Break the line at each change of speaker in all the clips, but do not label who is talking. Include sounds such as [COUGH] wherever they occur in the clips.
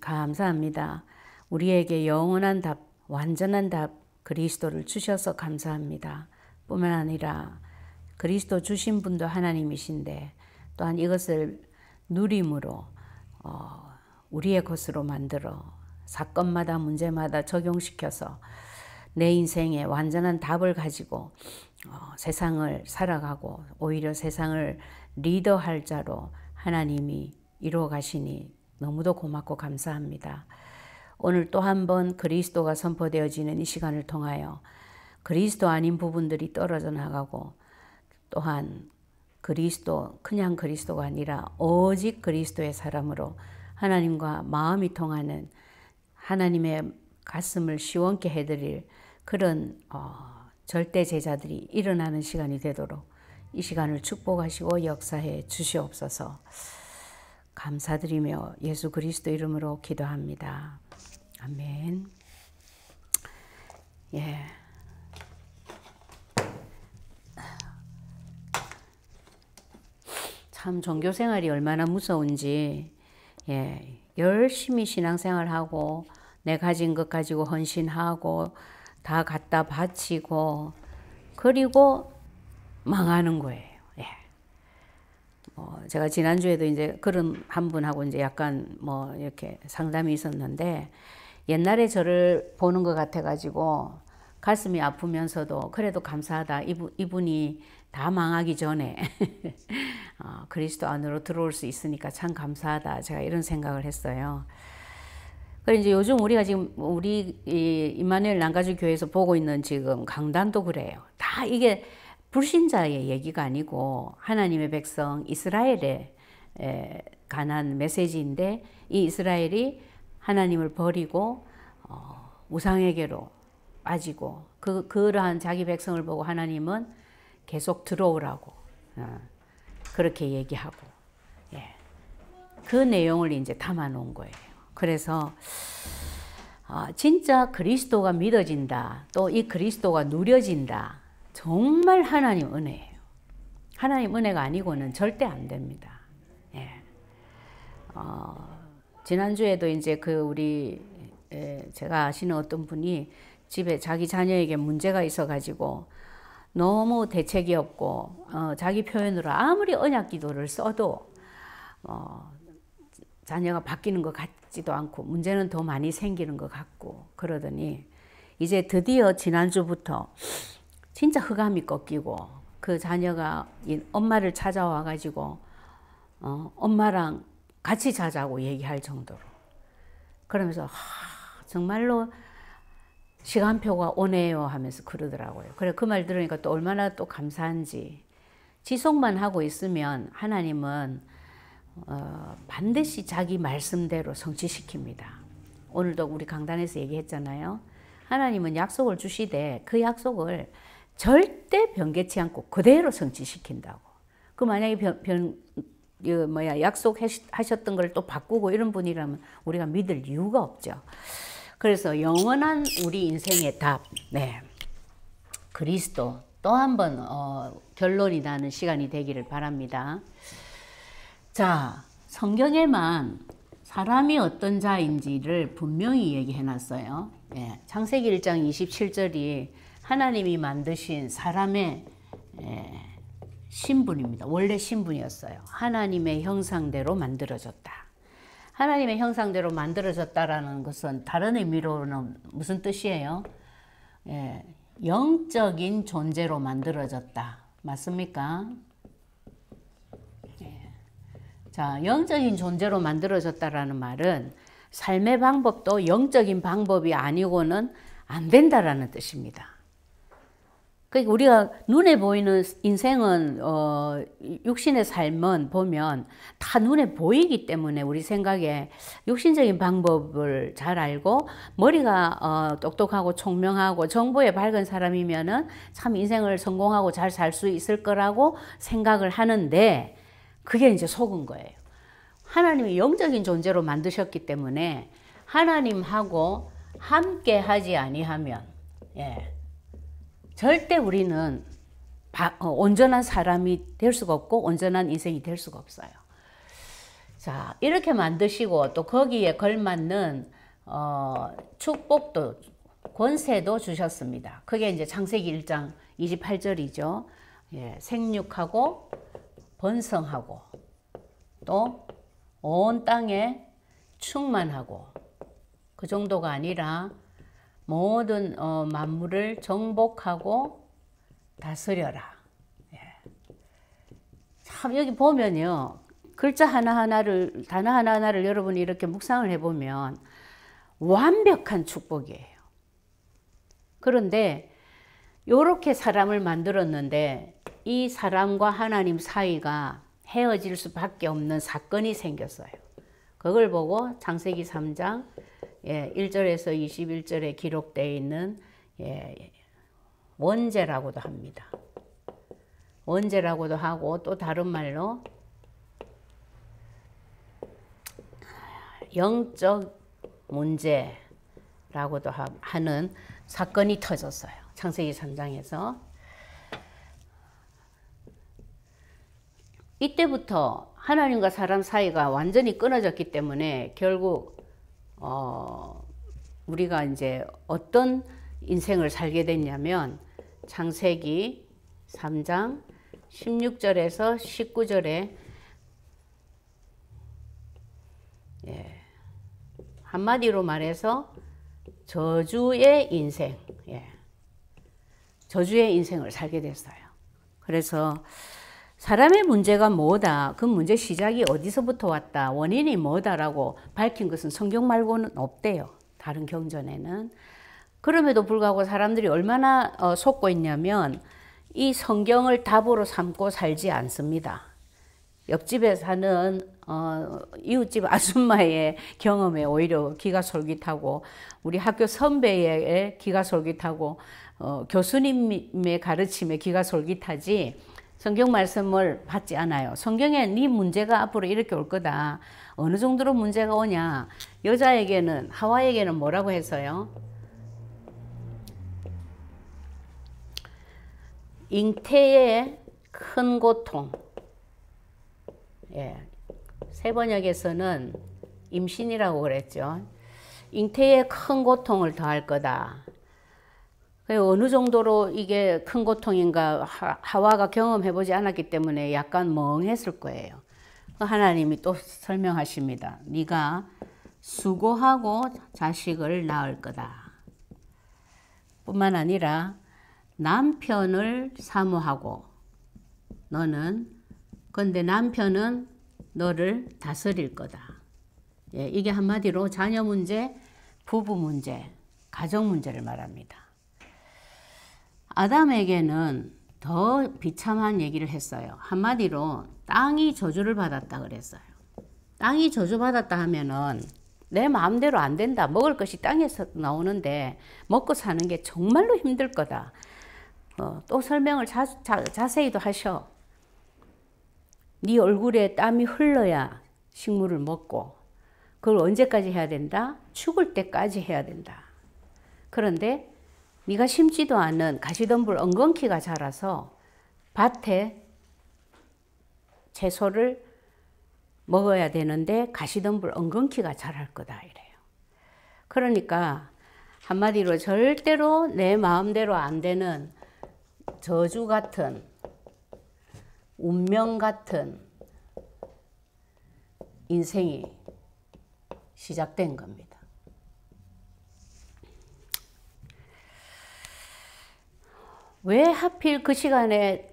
감사합니다. 우리에게 영원한 답, 완전한 답, 그리스도를 주셔서 감사합니다. 뿐만 아니라 그리스도 주신 분도 하나님이신데 또한 이것을 누림으로 어, 우리의 것으로 만들어 사건마다 문제마다 적용시켜서 내 인생의 완전한 답을 가지고 어, 세상을 살아가고 오히려 세상을 리더할 자로 하나님이 이루어 가시니 너무도 고맙고 감사합니다. 오늘 또 한 번 그리스도가 선포되어지는 이 시간을 통하여 그리스도 아닌 부분들이 떨어져 나가고 또한 그리스도, 그냥 그리스도가 아니라 오직 그리스도의 사람으로 하나님과 마음이 통하는 하나님의 가슴을 시원케 해드릴 그런 어, 절대 제자들이 일어나는 시간이 되도록 이 시간을 축복하시고 역사해 주시옵소서. 감사드리며 예수 그리스도 이름으로 기도합니다. 아멘. 예. 참 종교 생활이 얼마나 무서운지 예. 열심히 신앙생활하고 내 가진 것 가지고 헌신하고 다 갖다 바치고 그리고 망하는 거예요. 어, 제가 지난주에도 이제 그런 한 분하고 이제 약간 뭐 이렇게 상담이 있었는데 옛날에 저를 보는 것 같아가지고 가슴이 아프면서도 그래도 감사하다. 이분, 이분이 다 망하기 전에 [LAUGHS] 어, 그리스도 안으로 들어올 수 있으니까 참 감사하다. 제가 이런 생각을 했어요. 그래 이제 요즘 우리가 지금 우리 이마누엘 난가주 교회에서 보고 있는 지금 강단도 그래요. 다 이게 불신자의 얘기가 아니고 하나님의 백성 이스라엘에 관한 메시지인데 이 이스라엘이 하나님을 버리고 어, 우상에게로 빠지고 그, 그러한 자기 백성을 보고 하나님은 계속 들어오라고 어, 그렇게 얘기하고 예. 그 내용을 이제 담아 놓은 거예요. 그래서 아, 진짜 그리스도가 믿어진다. 또 이 그리스도가 누려진다. 정말 하나님 은혜예요. 하나님 은혜가 아니고는 절대 안 됩니다. 예. 어, 지난주에도 이제 그 우리 예, 제가 아시는 어떤 분이 집에 자기 자녀에게 문제가 있어가지고 너무 대책이 없고 어, 자기 표현으로 아무리 언약 기도를 써도 어, 자녀가 바뀌는 것 같지도 않고 문제는 더 많이 생기는 것 같고 그러더니 이제 드디어 지난주부터 진짜 흑암이 꺾이고 그 자녀가 엄마를 찾아와 가지고 어, 엄마랑 같이 자자고 얘기할 정도로 그러면서 하, 정말로 시간표가 오네요 하면서 그러더라고요. 그래 그 말 들으니까 또 얼마나 또 감사한지 지속만 하고 있으면 하나님은 어, 반드시 자기 말씀대로 성취시킵니다. 오늘도 우리 강단에서 얘기했잖아요. 하나님은 약속을 주시되 그 약속을 절대 변개치 않고 그대로 성취시킨다고. 그 만약에 변, 변 뭐야 약속하셨던 걸 또 바꾸고 이런 분이라면 우리가 믿을 이유가 없죠. 그래서 영원한 우리 인생의 답, 네, 그리스도 또 한번 어, 결론이 나는 시간이 되기를 바랍니다. 자, 성경에만 사람이 어떤 자인지를 분명히 얘기해 놨어요. 예, 창세기 1장 27절이 하나님이 만드신 사람의 예, 신분입니다. 원래 신분이었어요. 하나님의 형상대로 만들어졌다. 하나님의 형상대로 만들어졌다라는 것은 다른 의미로는 무슨 뜻이에요? 예, 영적인 존재로 만들어졌다. 맞습니까? 예. 자, 영적인 존재로 만들어졌다라는 말은 삶의 방법도 영적인 방법이 아니고는 안 된다라는 뜻입니다. 그러니까 우리가 눈에 보이는 인생은 어, 육신의 삶은 보면 다 눈에 보이기 때문에 우리 생각에 육신적인 방법을 잘 알고 머리가 어, 똑똑하고 총명하고 정보에 밝은 사람이면은 참 인생을 성공하고 잘 살 수 있을 거라고 생각을 하는데 그게 이제 속은 거예요. 하나님이 영적인 존재로 만드셨기 때문에 하나님하고 함께 하지 아니하면 예. 절대 우리는 바, 어, 온전한 사람이 될 수가 없고 온전한 인생이 될 수가 없어요. 자 이렇게 만드시고 또 거기에 걸맞는 어, 축복도 권세도 주셨습니다. 그게 이제 창세기 1장 28절이죠. 예, 생육하고 번성하고 또 온 땅에 충만하고 그 정도가 아니라 모든 어, 만물을 정복하고 다스려라. 예. 참 여기 보면요. 글자 하나하나를 단어 하나하나를 여러분이 이렇게 묵상을 해보면 완벽한 축복이에요. 그런데 이렇게 사람을 만들었는데 이 사람과 하나님 사이가 헤어질 수밖에 없는 사건이 생겼어요. 그걸 보고 창세기 3장 예, 1절에서 21절에 기록되어 있는 예, 원제라고도 합니다. 원죄라고도 하고 또 다른 말로 영적 문제라고도 하는 사건이 터졌어요. 창세기 3장에서 이때부터 하나님과 사람 사이가 완전히 끊어졌기 때문에 결국 어 우리가 이제 어떤 인생을 살게 됐냐면 창세기 3장 16절에서 19절에 예, 한마디로 말해서 저주의 인생, 예, 저주의 인생을 살게 됐어요. 그래서 사람의 문제가 뭐다, 그 문제 시작이 어디서부터 왔다, 원인이 뭐다라고 밝힌 것은 성경 말고는 없대요. 다른 경전에는. 그럼에도 불구하고 사람들이 얼마나 어, 속고 있냐면 이 성경을 답으로 삼고 살지 않습니다. 옆집에 사는 어, 이웃집 아줌마의 경험에 오히려 기가 솔깃하고 우리 학교 선배의 기가 솔깃하고 어, 교수님의 가르침에 기가 솔깃하지 성경 말씀을 받지 않아요. 성경에 네 문제가 앞으로 이렇게 올 거다. 어느 정도로 문제가 오냐. 여자에게는 하와에게는 뭐라고 했어요? 잉태의 큰 고통. 예. 세 번역에서는 임신이라고 그랬죠. 잉태의 큰 고통을 더할 거다. 어느 정도로 이게 큰 고통인가 하와가 경험해보지 않았기 때문에 약간 멍했을 거예요. 그 하나님이 또 설명하십니다. 네가 수고하고 자식을 낳을 거다. 뿐만 아니라 남편을 사모하고 너는 그데 남편은 너를 다스릴 거다. 예, 이게 한마디로 자녀 문제, 부부 문제, 가정 문제를 말합니다. 아담에게는 더 비참한 얘기를 했어요. 한마디로 땅이 저주를 받았다 그랬어요. 땅이 저주받았다 하면은 내 마음대로 안 된다. 먹을 것이 땅에서 나오는데 먹고 사는 게 정말로 힘들 거다. 어, 또 설명을 자, 자, 자세히도 하셔. 네 얼굴에 땀이 흘러야 식물을 먹고 그걸 언제까지 해야 된다? 죽을 때까지 해야 된다. 그런데 네가 심지도 않은 가시덤불 엉겅퀴가 자라서 밭에 채소를 먹어야 되는데 가시덤불 엉겅퀴가 자랄 거다 이래요. 그러니까 한마디로 절대로 내 마음대로 안 되는 저주 같은 운명 같은 인생이 시작된 겁니다. 왜 하필 그 시간에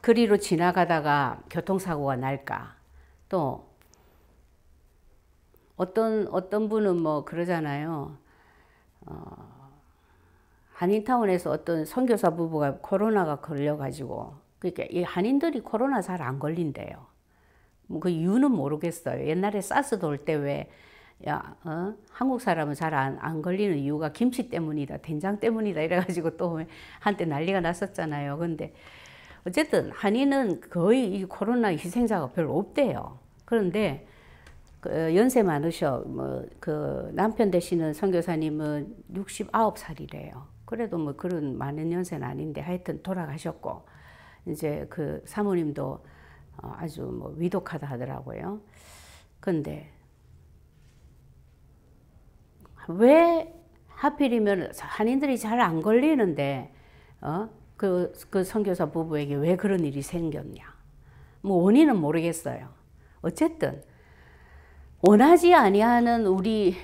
그리로 그 지나가다가 교통사고가 날까? 또 어떤 어떤 분은 뭐 그러잖아요. 어, 한인타운에서 어떤 선교사 부부가 코로나가 걸려가지고 그러니까 이 한인들이 코로나 잘 안 걸린대요. 뭐 그 이유는 모르겠어요. 옛날에 사스 돌때왜 야, 어? 한국 사람은 잘안안 걸리는 이유가 김치 때문이다, 된장 때문이다 이래가지고 또 한때 난리가 났었잖아요. 근데 어쨌든 한인은 거의 이 코로나 희생자가 별로 없대요. 그런데 그 연세 많으셔, 뭐 그 남편 되시는 선교사님은 69살이래요. 그래도 뭐 그런 많은 연세는 아닌데 하여튼 돌아가셨고 이제 그 사모님도 어, 아주 뭐 위독하다 하더라고요. 근데 왜 하필이면 한인들이 잘 안 걸리는데 어? 그, 그 선교사 부부에게 왜 그런 일이 생겼냐. 뭐 원인은 모르겠어요. 어쨌든 원하지 아니하는 우리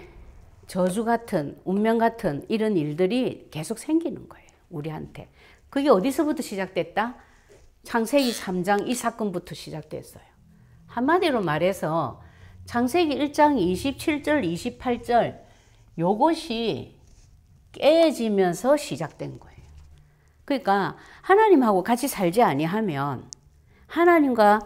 저주 같은 운명 같은 이런 일들이 계속 생기는 거예요. 우리한테. 그게 어디서부터 시작됐다? 창세기 3장 이 사건부터 시작됐어요. 한마디로 말해서 창세기 1장 27절, 28절 요것이 깨지면서 시작된 거예요. 그러니까 하나님하고 같이 살지 아니하면 하나님과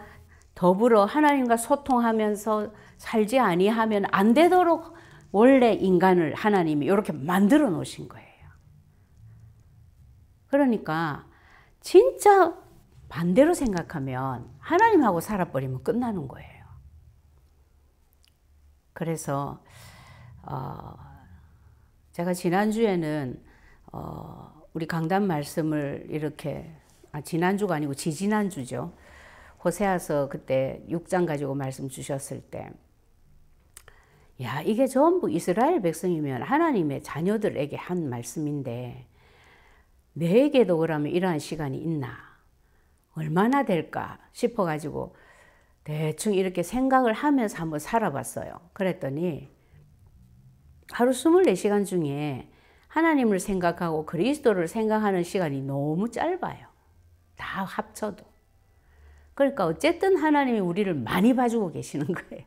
더불어 하나님과 소통하면서 살지 아니하면 안 되도록 원래 인간을 하나님이 이렇게 만들어 놓으신 거예요. 그러니까 진짜 반대로 생각하면 하나님하고 살아버리면 끝나는 거예요. 그래서 어, 제가 지난주에는 어, 우리 강단 말씀을 이렇게 아, 지난주가 아니고 지지난주죠. 호세아서 그때 6장 가지고 말씀 주셨을 때 야, 이게 전부 이스라엘 백성이면 하나님의 자녀들에게 한 말씀인데 내게도 그러면 이러한 시간이 있나? 얼마나 될까? 싶어 가지고 대충 이렇게 생각을 하면서 한번 살아봤어요. 그랬더니 하루 24시간 중에 하나님을 생각하고 그리스도를 생각하는 시간이 너무 짧아요. 다 합쳐도. 그러니까 어쨌든 하나님이 우리를 많이 봐주고 계시는 거예요.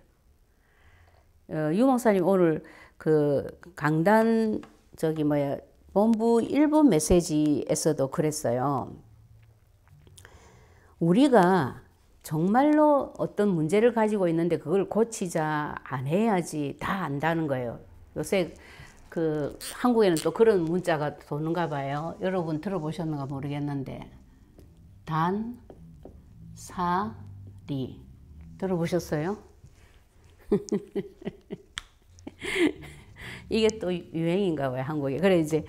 어, 유 목사님 오늘 그 강단 저기 뭐야 본부 1분 메시지에서도 그랬어요. 우리가 정말로 어떤 문제를 가지고 있는데 그걸 고치자 안 해야지 다 안다는 거예요. 요새 그 한국에는 또 그런 문자가 도는가 봐요. 여러분 들어보셨는가 모르겠는데 단 사 리 들어보셨어요? [LAUGHS] 이게 또 유행인가 봐요 한국에. 그래 이제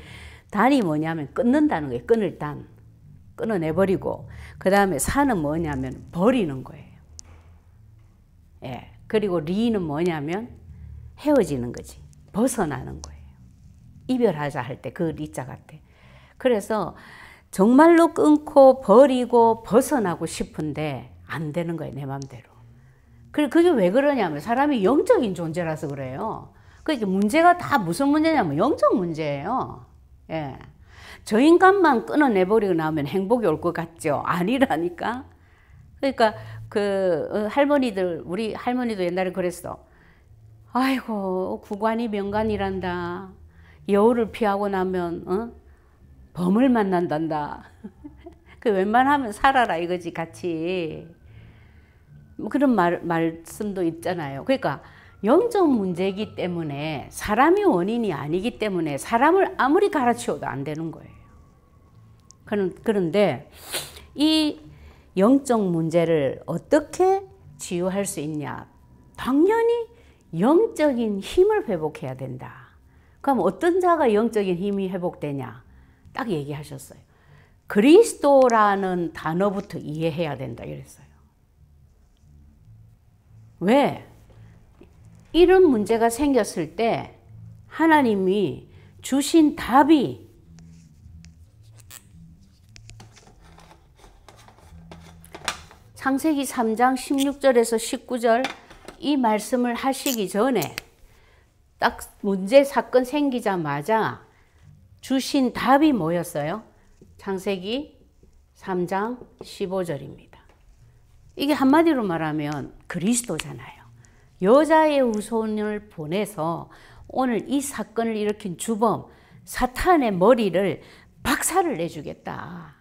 단이 뭐냐면 끊는다는 거예요. 끊을 단 끊어내버리고 그 다음에 사는 뭐냐면 버리는 거예요. 예. 그리고 리는 뭐냐면 헤어지는 거지. 벗어나는 거예요. 이별하자 할 때 그 리자 같아. 그래서 정말로 끊고 버리고 벗어나고 싶은데 안 되는 거예요, 내 맘대로. 그, 그게 왜 그러냐면 사람이 영적인 존재라서 그래요. 그러니까 문제가 다 무슨 문제냐면 영적 문제예요. 예. 저 인간만 끊어내버리고 나면 행복이 올 것 같죠? 아니라니까. 그러니까 그 어, 할머니들 우리 할머니도 옛날에 그랬어. 아이고 구관이 명관이란다. 여우를 피하고 나면 어? 범을 만난단다. [LAUGHS] 그 웬만하면 살아라 이거지 같이. 뭐 그런 말, 말씀도 있잖아요. 그러니까 영적 문제이기 때문에 사람이 원인이 아니기 때문에 사람을 아무리 갈아치워도 안 되는 거예요. 그런, 그런데 이 영적 문제를 어떻게 치유할 수 있냐? 당연히 영적인 힘을 회복해야 된다. 그럼 어떤 자가 영적인 힘이 회복되냐? 딱 얘기하셨어요. 그리스도라는 단어부터 이해해야 된다 이랬어요. 왜? 이런 문제가 생겼을 때 하나님이 주신 답이 창세기 3장 16절에서 19절 이 말씀을 하시기 전에 딱 문제 사건 생기자마자 주신 답이 뭐였어요? 창세기 3장 15절입니다. 이게 한마디로 말하면 그리스도잖아요. 여자의 우손을 보내서 오늘 이 사건을 일으킨 주범 사탄의 머리를 박살을 내주겠다.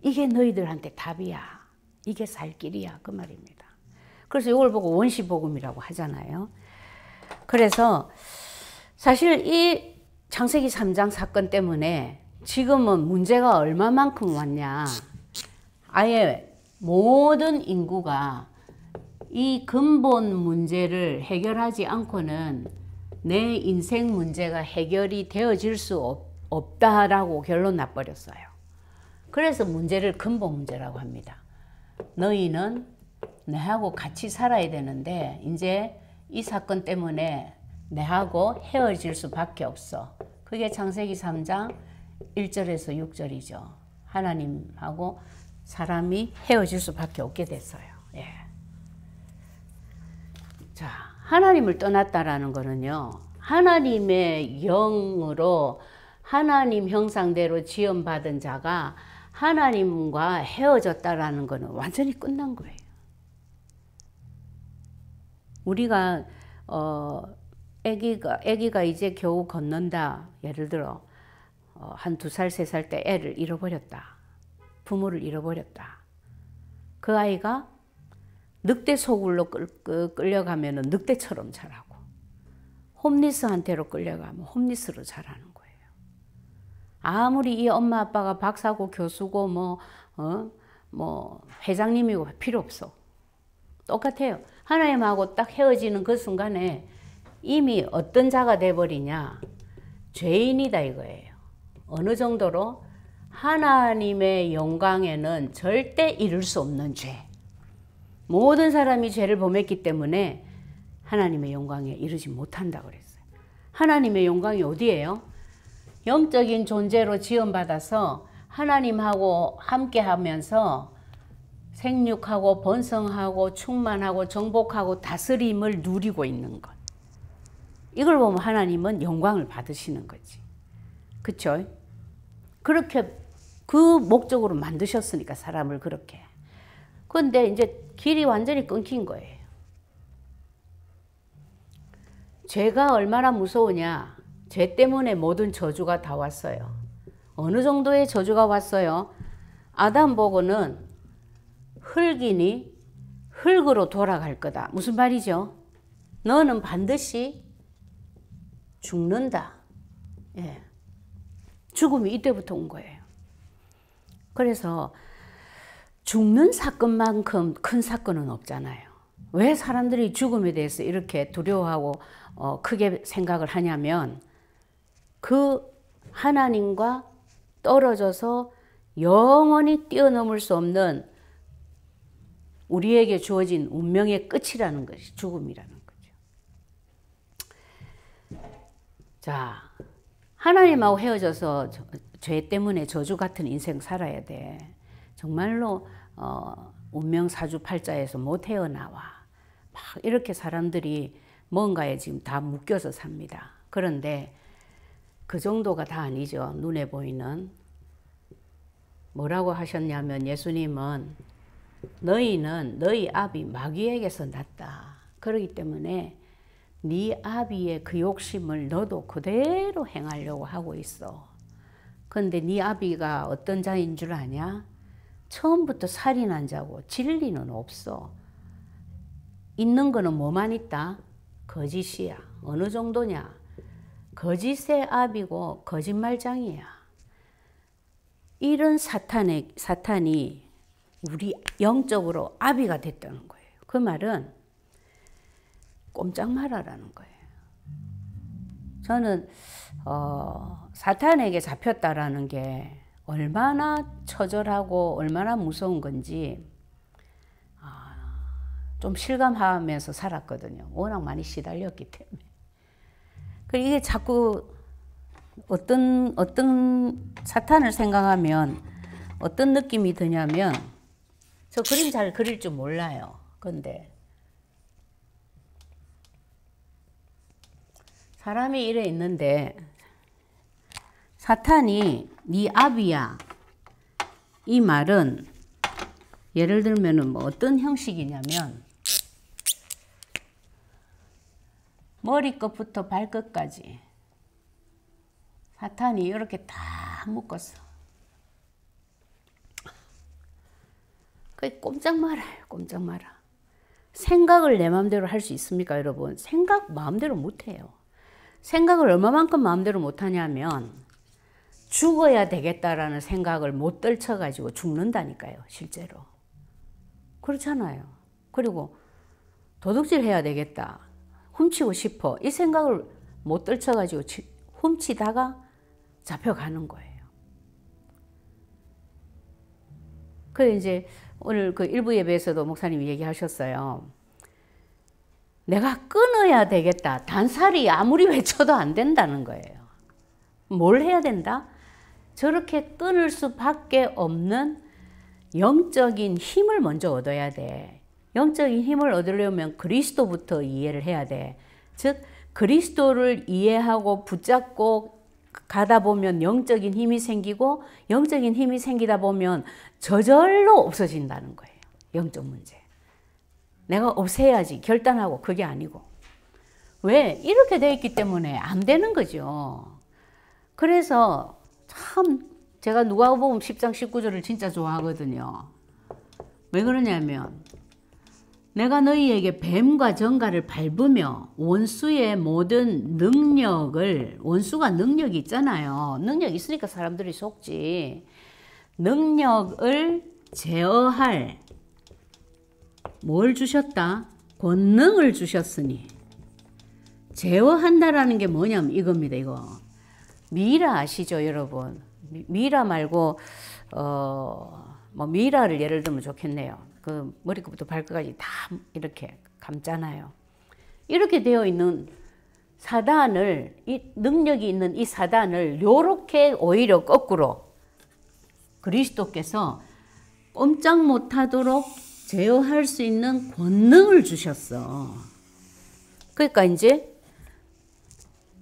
이게 너희들한테 답이야. 이게 살 길이야. 그 말입니다. 그래서 이걸 보고 원시복음이라고 하잖아요. 그래서 사실 이 창세기 3장 사건 때문에 지금은 문제가 얼마만큼 왔냐. 아예 모든 인구가 이 근본 문제를 해결하지 않고는 내 인생 문제가 해결이 되어질 수 없, 다라고 결론 나버렸어요. 그래서 문제를 근본 문제라고 합니다. 너희는 내하고 같이 살아야 되는데 이제 이 사건 때문에 내하고 헤어질 수밖에 없어. 그게 창세기 3장 1절에서 6절이죠. 하나님하고 사람이 헤어질 수밖에 없게 됐어요. 예. 자, 하나님을 떠났다라는 거는요. 하나님의 영으로 하나님 형상대로 지음받은 자가 하나님과 헤어졌다라는 거는 완전히 끝난 거예요. 우리가 어 아기가 아기가 이제 겨우 걷는다. 예를 들어 어, 한 두 살, 세 살 때 애를 잃어버렸다. 부모를 잃어버렸다. 그 아이가 늑대 소굴로 그, 끌려가면 늑대처럼 자라고 홈리스한테로 끌려가면 홈리스로 자라는 거예요. 아무리 이 엄마 아빠가 박사고 교수고 뭐, 어? 뭐 회장님이고 필요 없어. 똑같아요. 하나님하고 딱 헤어지는 그 순간에 이미 어떤 자가 돼버리냐 죄인이다 이거예요. 어느 정도로 하나님의 영광에는 절대 이룰 수 없는 죄. 모든 사람이 죄를 범했기 때문에 하나님의 영광에 이르지 못한다 그랬어요. 하나님의 영광이 어디예요? 영적인 존재로 지음받아서 하나님하고 함께 하면서 생육하고 번성하고 충만하고 정복하고 다스림을 누리고 있는 것. 이걸 보면 하나님은 영광을 받으시는 거지. 그쵸? 그렇게 그 목적으로 만드셨으니까 사람을 그렇게. 근데 이제 길이 완전히 끊긴 거예요. 죄가 얼마나 무서우냐. 죄 때문에 모든 저주가 다 왔어요. 어느 정도의 저주가 왔어요? 아담 보고는 흙이니 흙으로 돌아갈 거다. 무슨 말이죠? 너는 반드시 죽는다. 예. 죽음이 이때부터 온 거예요. 그래서 죽는 사건만큼 큰 사건은 없잖아요. 왜 사람들이 죽음에 대해서 이렇게 두려워하고 어, 크게 생각을 하냐면 그 하나님과 떨어져서 영원히 뛰어넘을 수 없는 우리에게 주어진 운명의 끝이라는 것이 죽음이라는 거죠. 자, 하나님하고 헤어져서 죄 때문에 저주 같은 인생 살아야 돼. 정말로 어, 운명 사주팔자에서 못 헤어나와. 막 이렇게 사람들이 뭔가에 지금 다 묶여서 삽니다. 그런데 그 정도가 다 아니죠. 눈에 보이는 뭐라고 하셨냐면 예수님은 너희는 너희 아비 마귀에게서 났다. 그러기 때문에 네 아비의 그 욕심을 너도 그대로 행하려고 하고 있어. 그런데 네 아비가 어떤 자인 줄 아냐? 처음부터 살인한 자고 진리는 없어. 있는 거는 뭐만 있다? 거짓이야. 어느 정도냐? 거짓의 아비고 거짓말장이야. 이런 사탄의, 사탄이 우리 영적으로 아비가 됐다는 거예요. 그 말은 꼼짝 말아라는 거예요. 저는 어, 사탄에게 잡혔다라는 게 얼마나 처절하고 얼마나 무서운 건지 아, 좀 실감하면서 살았거든요. 워낙 많이 시달렸기 때문에. 그리고 이게 자꾸 어떤 어떤 사탄을 생각하면 어떤 느낌이 드냐면 저 그림 잘 그릴 줄 몰라요. 근데 사람이 이래 있는데 사탄이 네 아비야 이 말은 예를 들면은 뭐 어떤 형식이냐면 머리끝부터 발끝까지 사탄이 이렇게 다 묶었어. 꼼짝 말아요. 꼼짝 말아. 생각을 내 마음대로 할 수 있습니까, 여러분? 생각 마음대로 못 해요. 생각을 얼마만큼 마음대로 못 하냐면 죽어야 되겠다라는 생각을 못 떨쳐 가지고 죽는다니까요, 실제로. 그렇잖아요. 그리고 도둑질 해야 되겠다. 훔치고 싶어. 이 생각을 못 떨쳐 가지고 훔치다가 잡혀가는 거예요. 그래 이제 오늘 그 일부 예배에서도 목사님이 얘기하셨어요. 내가 끊어야 되겠다. 단살이 아무리 외쳐도 안 된다는 거예요. 뭘 해야 된다? 저렇게 끊을 수밖에 없는 영적인 힘을 먼저 얻어야 돼. 영적인 힘을 얻으려면 그리스도부터 이해를 해야 돼. 즉, 그리스도를 이해하고 붙잡고 가다 보면 영적인 힘이 생기고 영적인 힘이 생기다 보면 저절로 없어진다는 거예요. 영적 문제. 내가 없애야지 결단하고 그게 아니고. 왜? 이렇게 돼 있기 때문에 안 되는 거죠. 그래서 참 제가 누가복음 10장 19절을 진짜 좋아하거든요. 왜 그러냐면 내가 너희에게 뱀과 정가를 밟으며 원수의 모든 능력을 원수가 능력이 있잖아요. 능력 이 있으니까 사람들이 속지. 능력을 제어할 뭘 주셨다? 권능을 주셨으니 제어한다라는 게 뭐냐면 이겁니다. 이거 미라 아시죠, 여러분? 미, 미라 말고 어, 뭐 미라를 예를 들면 좋겠네요. 그 머리끝부터 발끝까지 다 이렇게 감잖아요. 이렇게 되어 있는 사단을 이 능력이 있는 이 사단을 요렇게 오히려 거꾸로 그리스도께서 꼼짝 못하도록 제어할 수 있는 권능을 주셨어. 그러니까 이제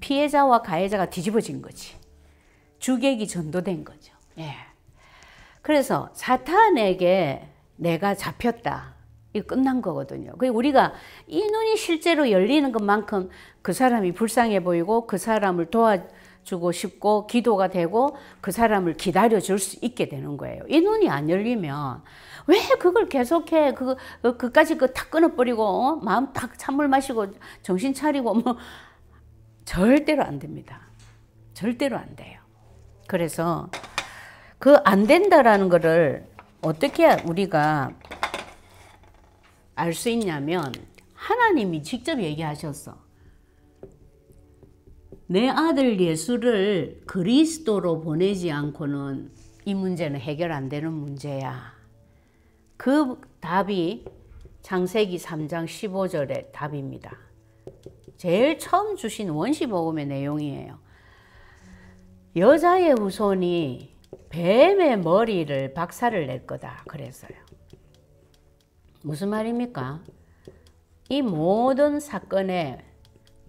피해자와 가해자가 뒤집어진 거지. 주객이 전도된 거죠. 예. 그래서 사탄에게 내가 잡혔다. 이 끝난 거거든요. 그 우리가 이 눈이 실제로 열리는 것만큼 그 사람이 불쌍해 보이고 그 사람을 도와주고 싶고 기도가 되고 그 사람을 기다려 줄 수 있게 되는 거예요. 이 눈이 안 열리면 왜 그걸 계속해 그, 그 그까지 그탁 끊어버리고 어? 마음 탁 찬물 마시고 정신 차리고 뭐 절대로 안 됩니다. 절대로 안 돼요. 그래서 그 안 된다라는 거를 어떻게 우리가 알 수 있냐면 하나님이 직접 얘기하셨어. 내 아들 예수를 그리스도로 보내지 않고는 이 문제는 해결 안 되는 문제야. 그 답이 창세기 3장 15절의 답입니다. 제일 처음 주신 원시복음의 내용이에요. 여자의 후손이 뱀의 머리를 박살을 낼 거다 그랬어요. 무슨 말입니까? 이 모든 사건의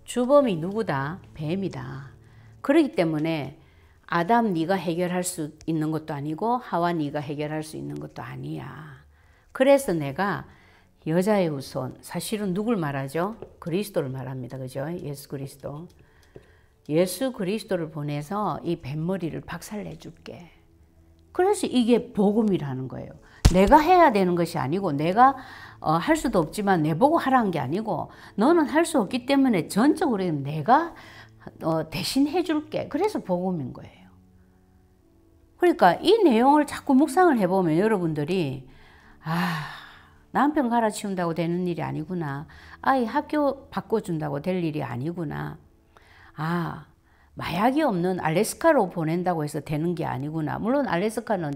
주범이 누구다? 뱀이다. 그렇기 때문에 아담 네가 해결할 수 있는 것도 아니고 하와 네가 해결할 수 있는 것도 아니야. 그래서 내가 여자의 후손 사실은 누굴 말하죠? 그리스도를 말합니다. 그죠? 예수 그리스도. 예수 그리스도를 보내서 이 뱀머리를 박살내 줄게. 그래서 이게 복음이라는 거예요. 내가 해야 되는 것이 아니고 내가 어, 할 수도 없지만 내보고 하라는 게 아니고 너는 할 수 없기 때문에 전적으로 내가 어, 대신 해줄게. 그래서 복음인 거예요. 그러니까 이 내용을 자꾸 묵상을 해보면 여러분들이 아 남편 갈아치운다고 되는 일이 아니구나. 아이 학교 바꿔준다고 될 일이 아니구나. 아 마약이 없는 알래스카로 보낸다고 해서 되는 게 아니구나. 물론 알래스카는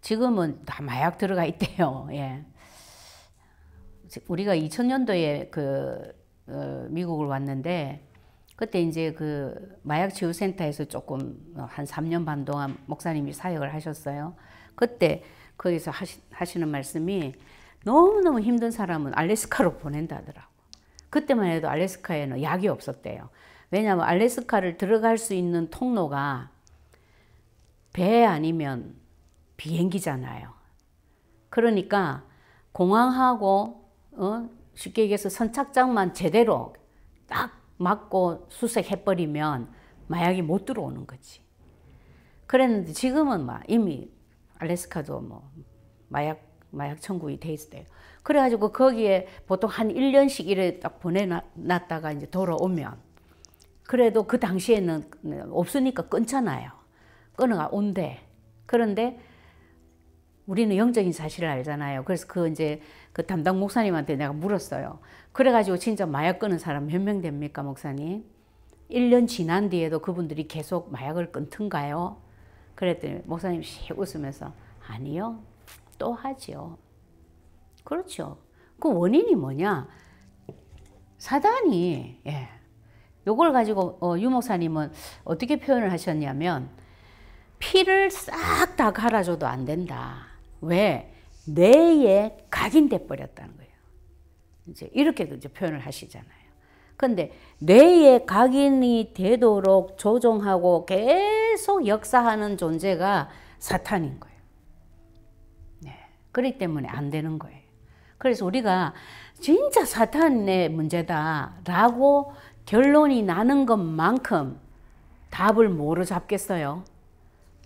지금은 다 마약 들어가 있대요. [LAUGHS] 예. 우리가 2000년도에 그 어, 미국을 왔는데 그때 이제 그 마약 치유 센터에서 조금 어, 한 3년 반 동안 목사님이 사역을 하셨어요. 그때 거기서 하시, 하시는 말씀이 너무너무 힘든 사람은 알래스카로 보낸다더라고. 그때만 해도 알래스카에는 약이 없었대요. 왜냐하면 알래스카를 들어갈 수 있는 통로가 배 아니면 비행기잖아요. 그러니까 공항하고 어? 쉽게 얘기해서 선착장만 제대로 딱 맞고 수색해버리면 마약이 못 들어오는 거지. 그랬는데 지금은 막 이미 알래스카도 뭐 마약 마약 천국이 돼 있어요. 그래가지고 거기에 보통 한 1년씩 이래 딱 보내놨다가 이제 돌아오면 그래도 그 당시에는 없으니까 끊잖아요. 끊어가 온대. 그런데 우리는 영적인 사실을 알잖아요. 그래서 그 이제 그 담당 목사님한테 내가 물었어요. 그래가지고 진짜 마약 끊은 사람 몇 명 됩니까, 목사님? 1년 지난 뒤에도 그분들이 계속 마약을 끊던가요? 그랬더니 목사님 씩 웃으면서 아니요, 또하지 그렇죠. 그 원인이 뭐냐? 사단이, 예. 요걸 가지고 어, 유목사님은 어떻게 표현을 하셨냐면 피를 싹 다 갈아줘도 안 된다. 왜? 뇌에 각인돼 버렸다는 거예요. 이제 이렇게 이제 표현을 하시잖아요. 근데 뇌에 각인이 되도록 조종하고 계속 역사하는 존재가 사탄인 거예요. 네. 그렇기 때문에 안 되는 거예요. 그래서 우리가 진짜 사탄의 문제다라고 결론이 나는 것만큼 답을 뭐로 잡겠어요?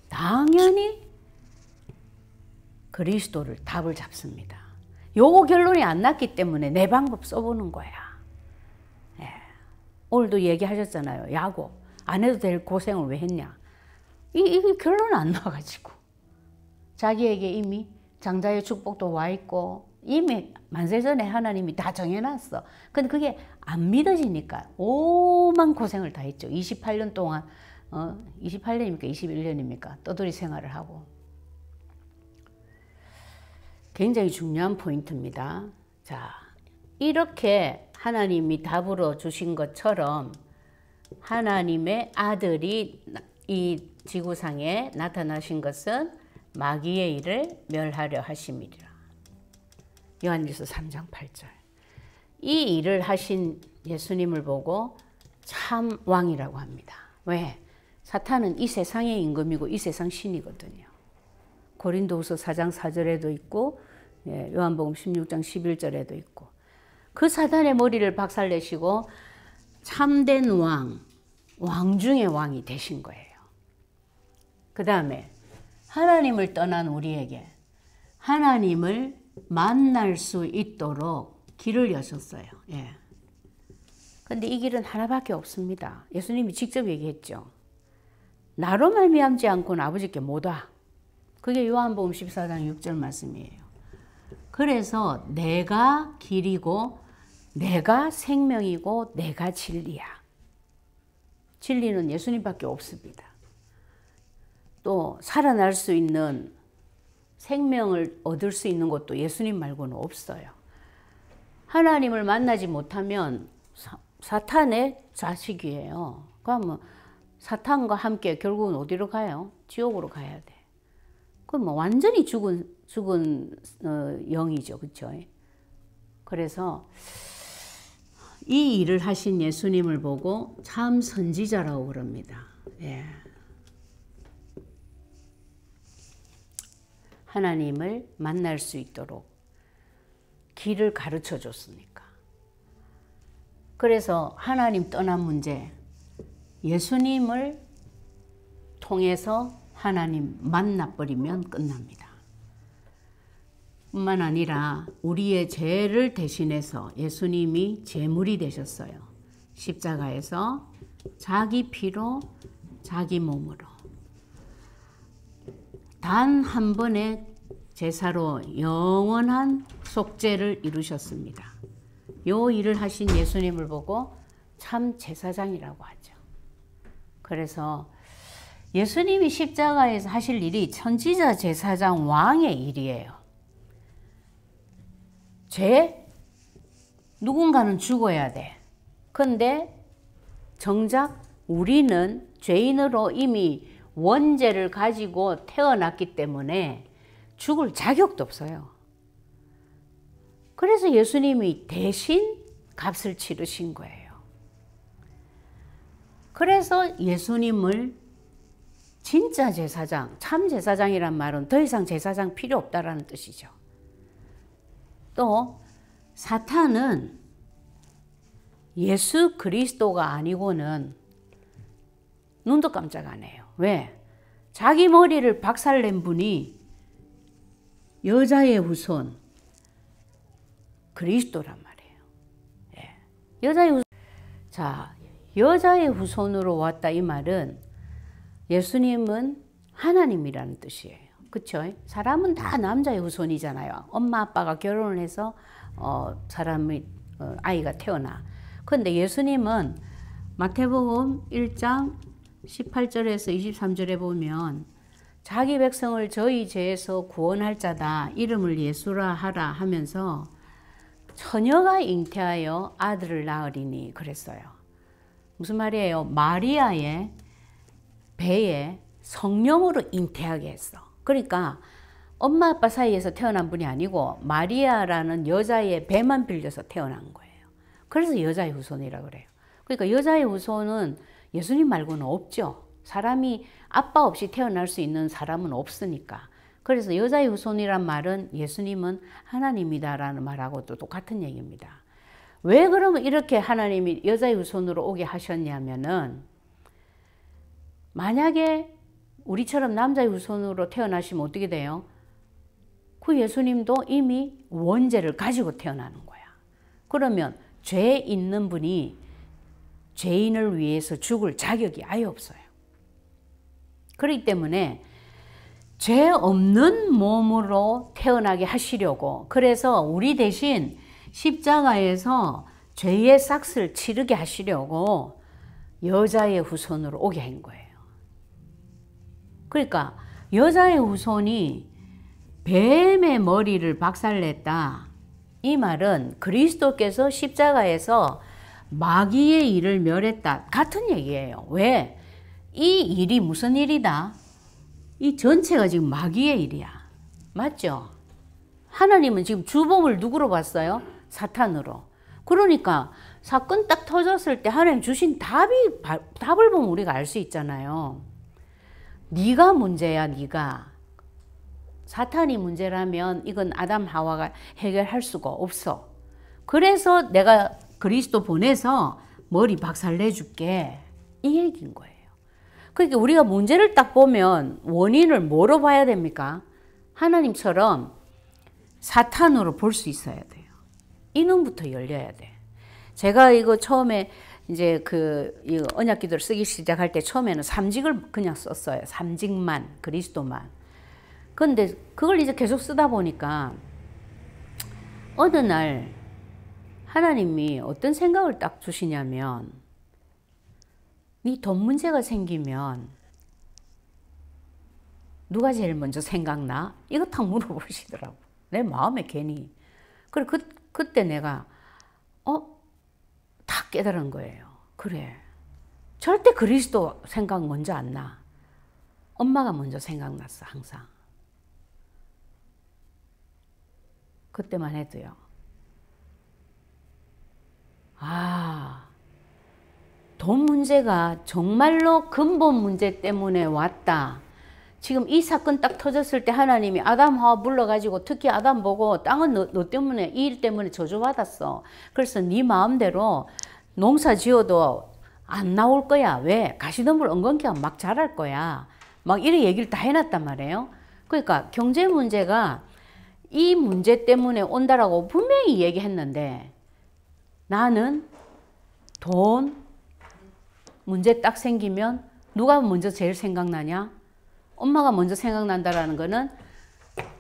당연히 그리스도를 답을 잡습니다. 요거 결론이 안 났기 때문에 내 방법 써보는 거야. 예. 오늘도 얘기하셨잖아요. 야곱. 안 해도 될 고생을 왜 했냐. 이, 이 결론 안 나가지고. 자기에게 이미 장자의 축복도 와 있고 이미 만세전에 하나님이 다 정해놨어. 근데 그게 안 믿어지니까 오만 고생을 다 했죠. 28년 동안 어, 28년입니까? 21년입니까? 떠돌이 생활을 하고. 굉장히 중요한 포인트입니다. 자, 이렇게 하나님이 답으로 주신 것처럼 하나님의 아들이 이 지구상에 나타나신 것은 마귀의 일을 멸하려 하심이라. 요한일서 3장 8절. 이 일을 하신 예수님을 보고 참 왕이라고 합니다. 왜? 사탄은 이 세상의 임금이고 이 세상 신이거든요. 고린도후서 4장 4절에도 있고 예, 요한복음 16장 11절에도 있고 그 사단의 머리를 박살내시고 참된 왕, 왕 중의 왕이 되신 거예요. 그 다음에 하나님을 떠난 우리에게 하나님을 만날 수 있도록 길을 여셨어요. 예. 근데 이 길은 하나밖에 없습니다. 예수님이 직접 얘기했죠. 나로 말미암지 않고는 아버지께 못 와. 그게 요한복음 14장 6절 말씀이에요. 그래서 내가 길이고 내가 생명이고 내가 진리야. 진리는 예수님밖에 없습니다. 또 살아날 수 있는 생명을 얻을 수 있는 것도 예수님 말고는 없어요. 하나님을 만나지 못하면 사, 탄의 자식이에요. 그러면 사탄과 함께 결국은 어디로 가요? 지옥으로 가야 돼. 그뭐 완전히 죽은 죽은 어, 영이죠, 그렇죠? 그래서 이 일을 하신 예수님을 보고 참 선지자라고 그럽니다. 예. 하나님을 만날 수 있도록 길을 가르쳐 줬으니까. 그래서 하나님 떠난 문제, 예수님을 통해서 하나님 만나버리면 끝납니다. 뿐만 아니라 우리의 죄를 대신해서 예수님이 제물이 되셨어요. 십자가에서 자기 피로 자기 몸으로 단한 번의 제사로 영원한 속죄를 이루셨습니다. 요 일을 하신 예수님을 보고 참 제사장이라고 하죠. 그래서 예수님이 십자가에서 하실 일이 천지자 제사장 왕의 일이에요. 죄? 누군가는 죽어야 돼. 근데 정작 우리는 죄인으로 이미 원죄를 가지고 태어났기 때문에 죽을 자격도 없어요. 그래서 예수님이 대신 값을 치르신 거예요. 그래서 예수님을 진짜 제사장, 참 제사장이란 말은 더 이상 제사장 필요 없다라는 뜻이죠. 또 사탄은 예수 그리스도가 아니고는 눈도 깜짝 안 해요. 왜? 자기 머리를 박살낸 분이 여자의 후손 그리스도란 말이에요. 예. 여자의 후손. 자, 여자의 후손으로 왔다 이 말은 예수님은 하나님이라는 뜻이에요. 그렇죠? 사람은 다 남자의 후손이잖아요. 엄마 아빠가 결혼을 해서 어, 사람이 어, 아이가 태어나. 그런데 예수님은 마태복음 1장 18절에서 23절에 보면 자기 백성을 저희 죄에서 구원할 자다 이름을 예수라 하라 하면서 처녀가 잉태하여 아들을 낳으리니 그랬어요. 무슨 말이에요? 마리아의 배에 성령으로 잉태하게 했어. 그러니까 엄마 아빠 사이에서 태어난 분이 아니고 마리아라는 여자의 배만 빌려서 태어난 거예요. 그래서 여자의 후손이라 고 그래요. 그러니까 여자의 후손은 예수님 말고는 없죠. 사람이 아빠 없이 태어날 수 있는 사람은 없으니까. 그래서 여자의 후손이란 말은 예수님은 하나님이다라는 말하고 도 똑같은 얘기입니다. 왜 그러면 이렇게 하나님이 여자의 후손으로 오게 하셨냐면은 만약에 우리처럼 남자의 후손으로 태어나시면 어떻게 돼요? 그 예수님도 이미 원죄를 가지고 태어나는 거야. 그러면 죄 있는 분이 죄인을 위해서 죽을 자격이 아예 없어요. 그렇기 때문에 죄 없는 몸으로 태어나게 하시려고 그래서 우리 대신 십자가에서 죄의 싹스를 치르게 하시려고 여자의 후손으로 오게 한 거예요. 그러니까 여자의 후손이 뱀의 머리를 박살냈다. 이 말은 그리스도께서 십자가에서 마귀의 일을 멸했다. 같은 얘기예요. 왜? 이 일이 무슨 일이다? 이 전체가 지금 마귀의 일이야. 맞죠? 하나님은 지금 주범을 누구로 봤어요? 사탄으로. 그러니까 사건 딱 터졌을 때 하나님 주신 답이 답을 보면 우리가 알 수 있잖아요. 네가 문제야, 네가. 사탄이 문제라면 이건 아담 하와가 해결할 수가 없어. 그래서 내가 그리스도 보내서 머리 박살 내줄게. 이 얘기인 거예요. 그러니까 우리가 문제를 딱 보면 원인을 뭐로 봐야 됩니까? 하나님처럼 사탄으로 볼 수 있어야 돼요. 이능부터 열려야 돼. 제가 이거 처음에 이제 그 언약 기도를 쓰기 시작할 때 처음에는 삼직을 그냥 썼어요. 삼직만 그리스도만. 근데 그걸 이제 계속 쓰다 보니까 어느 날 하나님이 어떤 생각을 딱 주시냐면 이돈 문제가 생기면 누가 제일 먼저 생각나? 이거 딱 물어보시더라고. 내 마음에 괜히. 그래 그 그때 내가 어다 깨달은 거예요. 그래. 절대 그리스도 생각 먼저 안 나. 엄마가 먼저 생각났어 항상. 그때만 해도요. 아, 돈 문제가 정말로 근본 문제 때문에 왔다. 지금 이 사건 딱 터졌을 때 하나님이 아담 하와 불러가지고 특히 아담 보고 땅은 너, 너 때문에 이 일 때문에 저주받았어. 그래서 네 마음대로 농사 지어도 안 나올 거야. 왜? 가시덤불 엉겅퀴가 막 자랄 거야. 막 이런 얘기를 다 해놨단 말이에요. 그러니까 경제 문제가 이 문제 때문에 온다라고 분명히 얘기했는데 나는 돈 문제 딱 생기면 누가 먼저 제일 생각나냐? 엄마가 먼저 생각난다라는 거는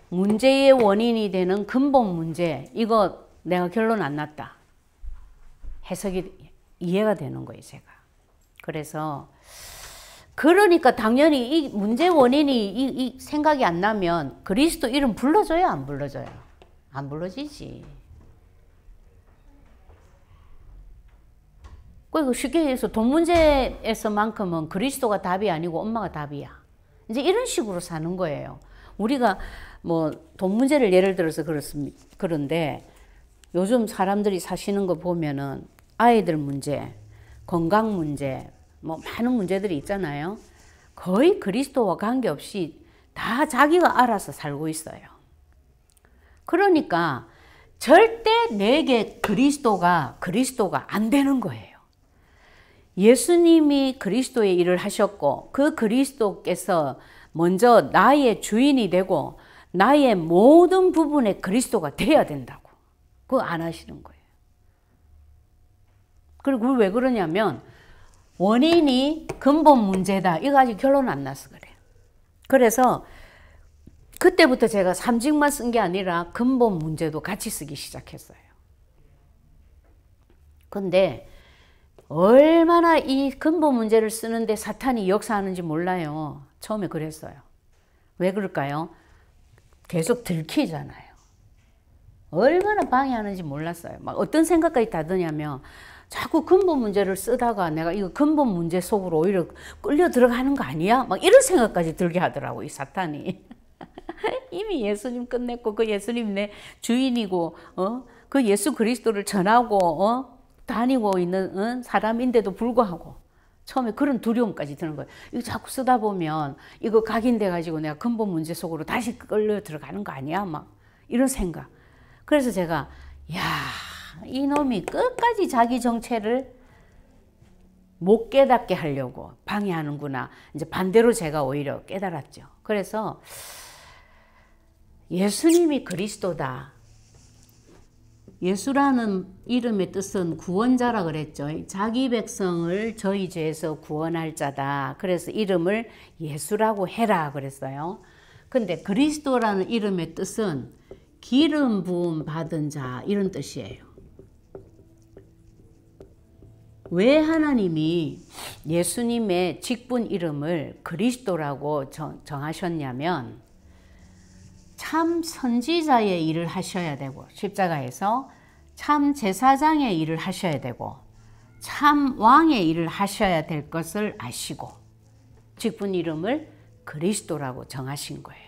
문제의 원인이 되는 근본 문제. 이거 내가 결론 안 났다. 해석이 이해가 되는 거예요, 제가. 그래서 그러니까 당연히 이 문제 원인이 이, 이 생각이 안 나면 그리스도 이름 불러줘요, 안 불러줘요? 안 불러지지. 그러니까 쉽게 해서 돈 문제에서만큼은 그리스도가 답이 아니고 엄마가 답이야. 이제 이런 식으로 사는 거예요. 우리가 뭐 돈 문제를 예를 들어서 그렇습니다. 그런데 요즘 사람들이 사시는 거 보면은 아이들 문제, 건강 문제, 뭐 많은 문제들이 있잖아요. 거의 그리스도와 관계없이 다 자기가 알아서 살고 있어요. 그러니까 절대 내게 그리스도가 그리스도가 안 되는 거예요. 예수님이 그리스도의 일을 하셨고 그 그리스도께서 먼저 나의 주인이 되고 나의 모든 부분에 그리스도가 되어야 된다고. 그거 안 하시는 거예요. 그리고 왜 그러냐면 원인이 근본 문제다. 이거 아직 결론 안 나서 그래요. 그래서 그때부터 제가 삼직만 쓴 게 아니라 근본 문제도 같이 쓰기 시작했어요. 근데 얼마나 이 근본 문제를 쓰는데 사탄이 역사하는지 몰라요. 처음에 그랬어요. 왜 그럴까요? 계속 들키잖아요. 얼마나 방해하는지 몰랐어요. 막 어떤 생각까지 다 드냐면 자꾸 근본 문제를 쓰다가 내가 이거 근본 문제 속으로 오히려 끌려 들어가는 거 아니야? 막 이런 생각까지 들게 하더라고 이 사탄이. [LAUGHS] 이미 예수님 끝냈고 그 예수님 내 주인이고 어? 그 예수 그리스도를 전하고 어? 다니고 있는 사람인데도 불구하고 처음에 그런 두려움까지 드는 거예요. 이거 자꾸 쓰다 보면 이거 각인돼 가지고 내가 근본 문제 속으로 다시 끌려 들어가는 거 아니야? 막 이런 생각. 그래서 제가 야, 이 놈이 끝까지 자기 정체를 못 깨닫게 하려고 방해하는구나. 이제 반대로 제가 오히려 깨달았죠. 그래서 예수님이 그리스도다. 예수라는 이름의 뜻은 구원자라 그랬죠. 자기 백성을 저희 죄에서 구원할 자다. 그래서 이름을 예수라고 해라 그랬어요. 근데 그리스도라는 이름의 뜻은 기름 부음 받은 자 이런 뜻이에요. 왜 하나님이 예수님의 직분 이름을 그리스도라고 정하셨냐면 참 선지자의 일을 하셔야 되고 십자가에서 참 제사장의 일을 하셔야 되고 참 왕의 일을 하셔야 될 것을 아시고 직분 이름을 그리스도라고 정하신 거예요.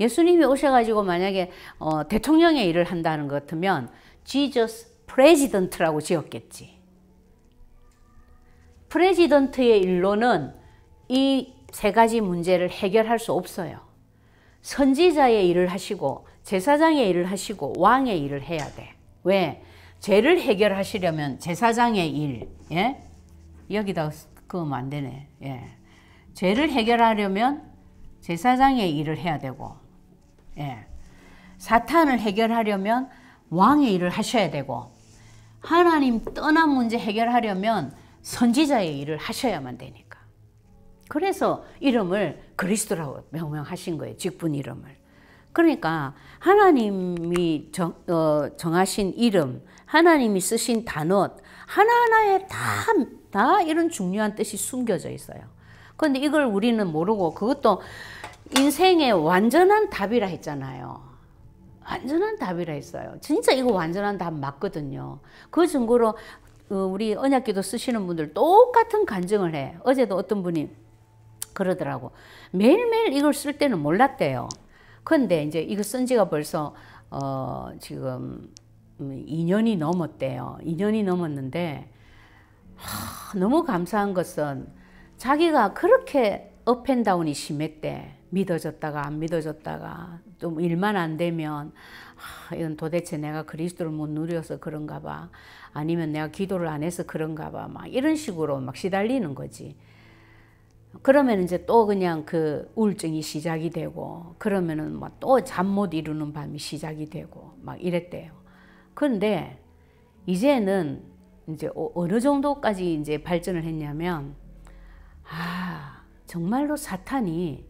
예수님이 오셔가지고 만약에 어, 대통령의 일을 한다는 것 같으면 Jesus President라고 지었겠지. 프레지던트의 일로는 이 세 가지 문제를 해결할 수 없어요. 선지자의 일을 하시고 제사장의 일을 하시고 왕의 일을 해야 돼. 왜? 죄를 해결하시려면 제사장의 일, 예? 여기다 그으면 안 되네. 예. 죄를 해결하려면 제사장의 일을 해야 되고, 예. 사탄을 해결하려면 왕의 일을 하셔야 되고, 하나님 떠난 문제 해결하려면 선지자의 일을 하셔야만 되니까. 그래서 이름을 그리스도라고 명명하신 거예요. 직분 이름을. 그러니까 하나님이 정, 어, 정하신 이름, 하나님이 쓰신 단어 하나하나에 다, 다 이런 중요한 뜻이 숨겨져 있어요. 그런데 이걸 우리는 모르고 그것도 인생의 완전한 답이라 했잖아요. 완전한 답이라 했어요. 진짜 이거 완전한 답 맞거든요. 그 증거로 어, 우리 언약기도 쓰시는 분들 똑같은 간증을 해. 어제도 어떤 분이 그러더라고. 매일매일 이걸 쓸 때는 몰랐대요. 근데 이제 이거 쓴 지가 벌써 어 지금 2년이 음, 넘었대요. 2년이 넘었는데 하, 너무 감사한 것은 자기가 그렇게 업앤다운이 심했대. 믿어졌다가 안 믿어졌다가 좀 일만 안 되면 하, 이건 도대체 내가 그리스도를 못 누려서 그런가 봐 아니면 내가 기도를 안 해서 그런가 봐막 이런 식으로 막 시달리는 거지 그러면 이제 또 그냥 그 우울증이 시작이 되고 그러면은 또잠 못 이루는 밤이 시작이 되고 막 이랬대요. 그런데 이제는 이제 어, 어느 정도까지 이제 발전을 했냐면 아 정말로 사탄이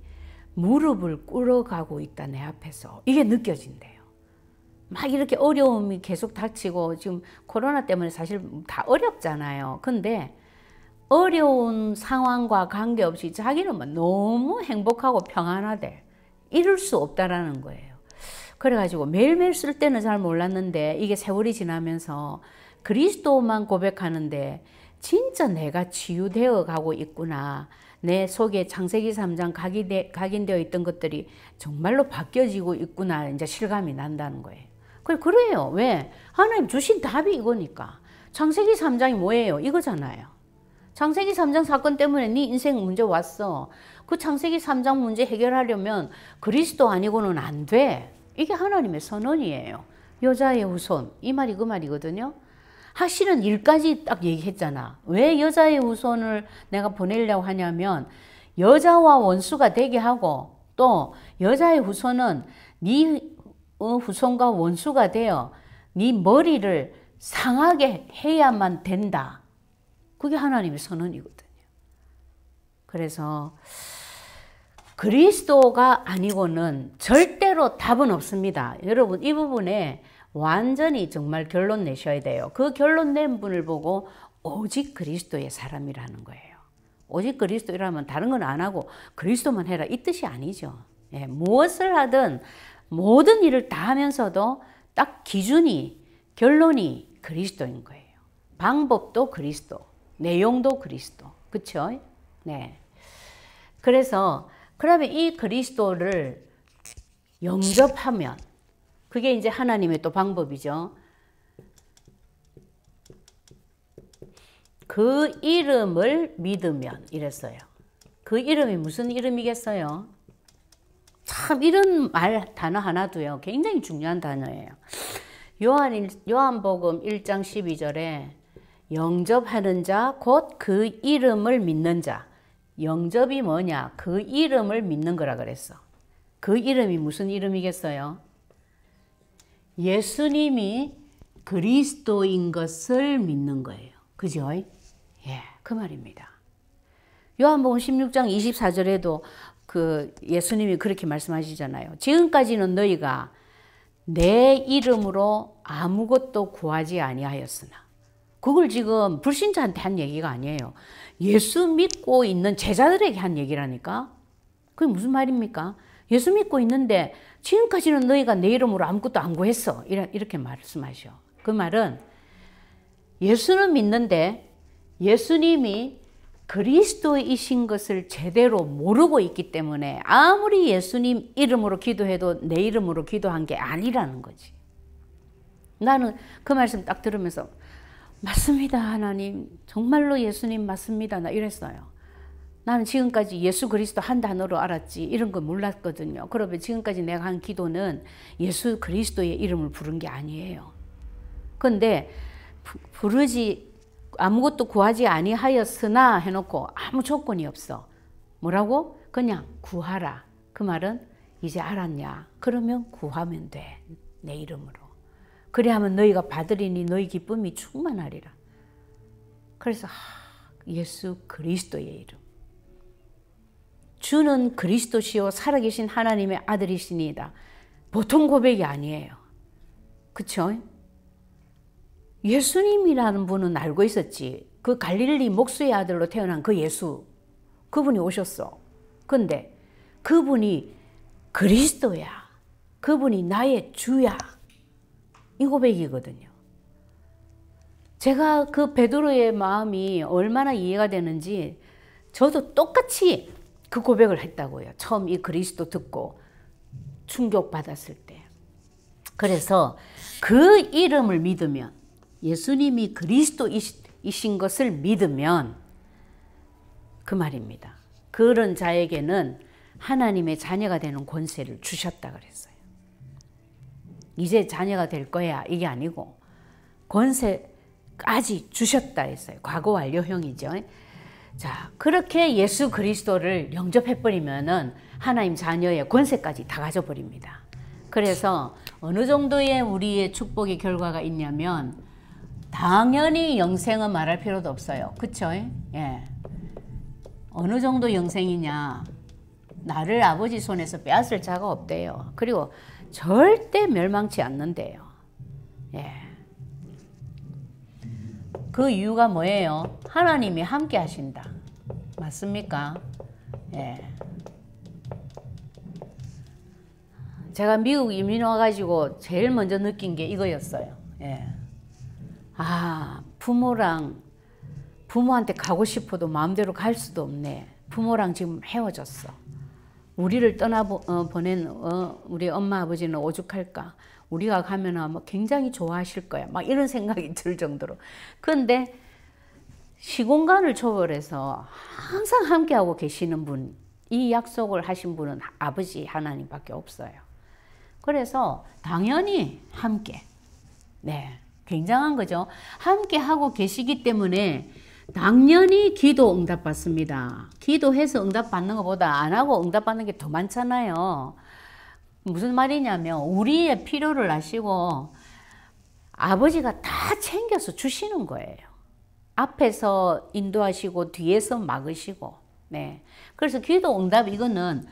무릎을 꿇어가고 있다 내 앞에서 이게 느껴진대요. 막 이렇게 어려움이 계속 닥치고 지금 코로나 때문에 사실 다 어렵잖아요. 근데 어려운 상황과 관계없이 자기는 뭐 너무 행복하고 평안하대. 이럴 수 없다라는 거예요. 그래가지고 매일매일 쓸 때는 잘 몰랐는데 이게 세월이 지나면서 그리스도만 고백하는데 진짜 내가 치유되어 가고 있구나. 내 속에 창세기 3장 각인되, 각인되어 있던 것들이 정말로 바뀌어지고 있구나. 이제 실감이 난다는 거예요. 그래, 그래요. 왜? 하나님 주신 답이 이거니까. 창세기 3장이 뭐예요? 이거잖아요. 창세기 3장 사건 때문에 네 인생 문제 왔어. 그 창세기 3장 문제 해결하려면 그리스도 아니고는 안 돼. 이게 하나님의 선언이에요. 여자의 후손. 이 말이 그 말이거든요. 하시는 일까지 딱 얘기했잖아. 왜 여자의 후손을 내가 보내려고 하냐면 여자와 원수가 되게 하고 또 여자의 후손은 네 어, 후손과 원수가 되어 네 머리를 상하게 해야만 된다. 그게 하나님의 선언이거든요. 그래서 그리스도가 아니고는 절대로 답은 없습니다. 여러분 이 부분에 완전히 정말 결론 내셔야 돼요. 그 결론 낸 분을 보고 오직 그리스도의 사람이라는 거예요. 오직 그리스도라면 다른 건 안 하고 그리스도만 해라 이 뜻이 아니죠. 예, 무엇을 하든 모든 일을 다 하면서도 딱 기준이 결론이 그리스도인 거예요. 방법도 그리스도. 내용도 그리스도. 그쵸? 네. 그래서 그러면 이 그리스도를 영접하면 그게 이제 하나님의 또 방법이죠. 그 이름을 믿으면 이랬어요. 그 이름이 무슨 이름이겠어요? 참 이런 말 단어 하나도요. 굉장히 중요한 단어예요. 요한 요한복음 1장 12절에 영접하는 자, 곧 그 이름을 믿는 자. 영접이 뭐냐? 그 이름을 믿는 거라 그랬어. 그 이름이 무슨 이름이겠어요? 예수님이 그리스도인 것을 믿는 거예요. 그죠? 예, 그 말입니다. 요한복음 16장 24절에도 그 예수님이 그렇게 말씀하시잖아요. 지금까지는 너희가 내 이름으로 아무것도 구하지 아니하였으나 그걸 지금 불신자한테 한 얘기가 아니에요. 예수 믿고 있는 제자들에게 한 얘기라니까. 그게 무슨 말입니까? 예수 믿고 있는데 지금까지는 너희가 내 이름으로 아무것도 안 구했어. 이렇게 말씀하셔. 그 말은 예수는 믿는데 예수님이 그리스도이신 것을 제대로 모르고 있기 때문에 아무리 예수님 이름으로 기도해도 내 이름으로 기도한 게 아니라는 거지. 나는 그 말씀 딱 들으면서 맞습니다, 하나님. 정말로 예수님 맞습니다. 나 이랬어요. 나는 지금까지 예수 그리스도 한 단어로 알았지 이런 걸 몰랐거든요. 그러면 지금까지 내가 한 기도는 예수 그리스도의 이름을 부른 게 아니에요. 그런데 부르지 아무것도 구하지 아니하였으나 해놓고 아무 조건이 없어. 뭐라고? 그냥 구하라. 그 말은 이제 알았냐? 그러면 구하면 돼. 내 이름으로. 그리하면 너희가 받으리니 너희 기쁨이 충만하리라. 그래서 하, 예수 그리스도의 이름. 주는 그리스도시요 살아계신 하나님의 아들이시니다. 보통 고백이 아니에요. 그쵸? 예수님이라는 분은 알고 있었지. 그 갈릴리 목수의 아들로 태어난 그 예수. 그분이 오셨어. 근데 그분이 그리스도야. 그분이 나의 주야. 이 고백이거든요. 제가 그 베드로의 마음이 얼마나 이해가 되는지 저도 똑같이 그 고백을 했다고요. 처음 이 그리스도 듣고 충격받았을 때. 그래서 그 이름을 믿으면 예수님이 그리스도이신 것을 믿으면 그 말입니다. 그런 자에게는 하나님의 자녀가 되는 권세를 주셨다 그랬어요. 이제 자녀가 될 거야 이게 아니고 권세까지 주셨다 했어요. 과거 완료형이죠. 자 그렇게 예수 그리스도를 영접해버리면은 하나님 자녀의 권세까지 다 가져버립니다. 그래서 어느 정도의 우리의 축복의 결과가 있냐면 당연히 영생은 말할 필요도 없어요. 그쵸? 예. 어느 정도 영생이냐. 나를 아버지 손에서 빼앗을 자가 없대요. 그리고 절대 멸망치 않는데요. 예. 그 이유가 뭐예요? 하나님이 함께 하신다. 맞습니까? 예. 제가 미국 이민 와가지고 제일 먼저 느낀 게 이거였어요. 예. 아, 부모랑, 부모한테 가고 싶어도 마음대로 갈 수도 없네. 부모랑 지금 헤어졌어. 우리를 떠나 어, 보낸 어, 우리 엄마 아버지는 오죽할까? 우리가 가면 아마 굉장히 좋아하실 거야. 막 이런 [LAUGHS] 생각이 들 정도로. 그런데 시공간을 초월해서 항상 함께하고 계시는 분, 이 약속을 하신 분은 아버지 하나님밖에 없어요. 그래서 당연히 함께, 네, 굉장한 거죠. 함께 하고 계시기 때문에 당연히 기도 응답받습니다. 기도해서 응답받는 것보다 안 하고 응답받는 게 더 많잖아요. 무슨 말이냐면 우리의 필요를 아시고 아버지가 다 챙겨서 주시는 거예요. 앞에서 인도하시고 뒤에서 막으시고 네. 그래서 기도 응답 이거는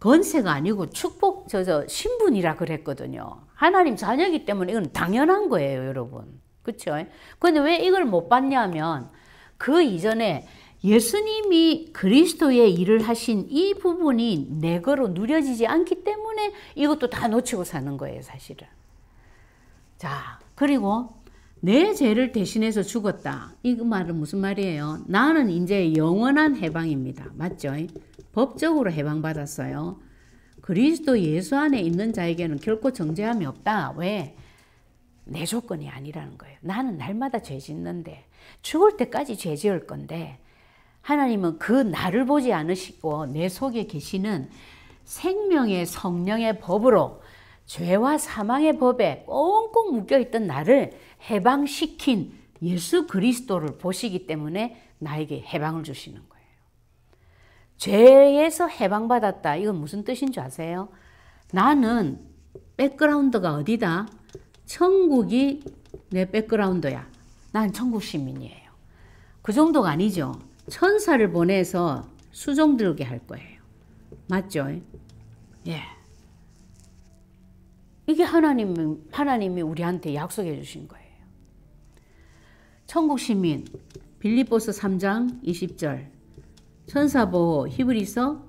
건세가 아니고 축복 저저 신분이라 그랬거든요. 하나님 자녀이기 때문에 이건 당연한 거예요, 여러분. 그렇죠? 근데 왜 이걸 못 봤냐면 그 이전에 예수님이 그리스도의 일을 하신 이 부분이 내 거로 누려지지 않기 때문에 이것도 다 놓치고 사는 거예요, 사실은. 자, 그리고 내 죄를 대신해서 죽었다. 이 말은 무슨 말이에요? 나는 이제 영원한 해방입니다. 맞죠? 법적으로 해방받았어요. 그리스도 예수 안에 있는 자에게는 결코 정죄함이 없다. 왜? 내 조건이 아니라는 거예요. 나는 날마다 죄 짓는데 죽을 때까지 죄 지을 건데 하나님은 그 나를 보지 않으시고 내 속에 계시는 생명의 성령의 법으로 죄와 사망의 법에 꽁꽁 묶여있던 나를 해방시킨 예수 그리스도를 보시기 때문에 나에게 해방을 주시는 거예요. 죄에서 해방받았다. 이건 무슨 뜻인 줄 아세요? 나는 백그라운드가 어디다? 천국이 내 백그라운드야. 난 천국 시민이에요. 그 정도가 아니죠. 천사를 보내서 수종 들게 할 거예요. 맞죠? 예. 이게 하나님, 하나님이 우리한테 약속해 주신 거예요. 천국 시민, 빌리보스 3장 20절, 천사보호, 히브리서